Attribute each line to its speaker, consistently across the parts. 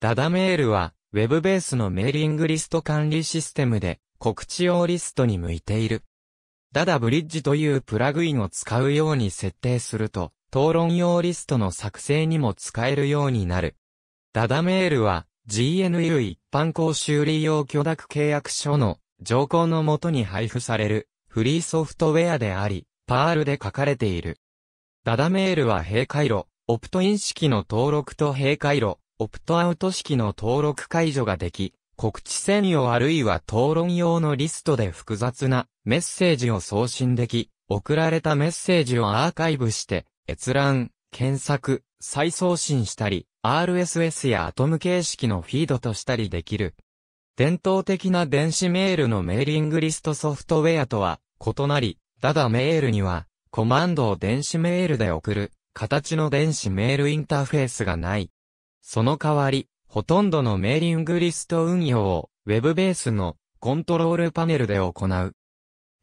Speaker 1: ダダメールは、ウェブベースのメーリングリスト管理システムで、告知用リストに向いている。ダダブリッジというプラグインを使うように設定すると、討論用リストの作成にも使えるようになる。ダダメールは、GNU 一般公衆利用許諾契約書の条項のもとに配布されるフリーソフトウェアであり、パールで書かれている。ダダメールは閉回路、オプトイン式の登録と閉回路、オプトアウト式の登録解除ができ、告知専用あるいは討論用のリストで複雑なメッセージを送信でき、送られたメッセージをアーカイブして、閲覧、検索、再送信したり、RSS やアトム形式のフィードとしたりできる。伝統的な電子メールのメーリングリストソフトウェアとは異なり、ただメールには、コマンドを電子メールで送る、形の電子メールインターフェースがない。その代わり、ほとんどのメーリングリスト運用を Web ベースのコントロールパネルで行う。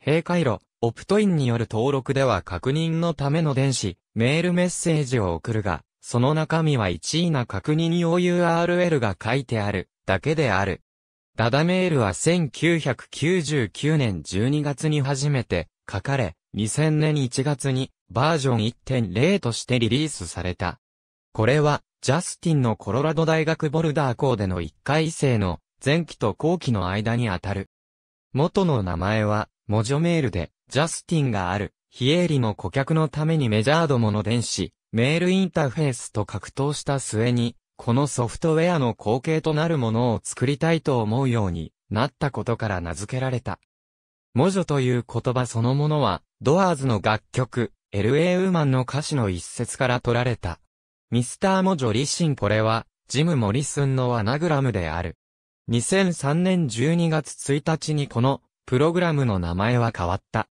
Speaker 1: 閉回路、オプトインによる登録では確認のための電子、メールメッセージを送るが、その中身は1位な確認用 URL が書いてある、だけである。ダダメールは1999年12月に初めて書かれ、2000年1月にバージョン1.0としてリリースされた。これは、ジャスティンのコロラド大学ボルダー校での1回生の前期と後期の間にあたる。元の名前は、モジョメールで、ジャスティンがある、非営利の顧客のためにメジャーどもの電子、メールインターフェースと格闘した末に、このソフトウェアの後継となるものを作りたいと思うようになったことから名付けられた。モジョという言葉そのものは、ドアーズの楽曲、LA ウーマンの歌詞の一節から取られた。ミスターモジョリシンこれは、ジム・モリスンのアナグラムである。2003年12月1日にこの、プログラムの名前は変わった。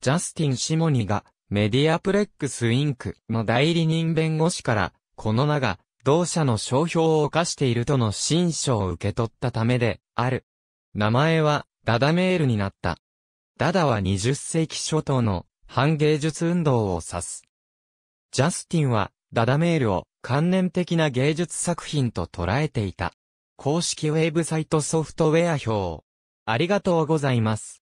Speaker 1: ジャスティン・シモニが、メディアプレックス・インクの代理人弁護士から、この名が、同社の商標を犯しているとの新書を受け取ったためで、ある。名前は、ダダメールになった。ダダは20世紀初頭の反芸術運動を指す。ジャスティンはダダメールを観念的な芸術作品と捉えていた。公式ウェブサイトソフトウェア表。ありがとうございます。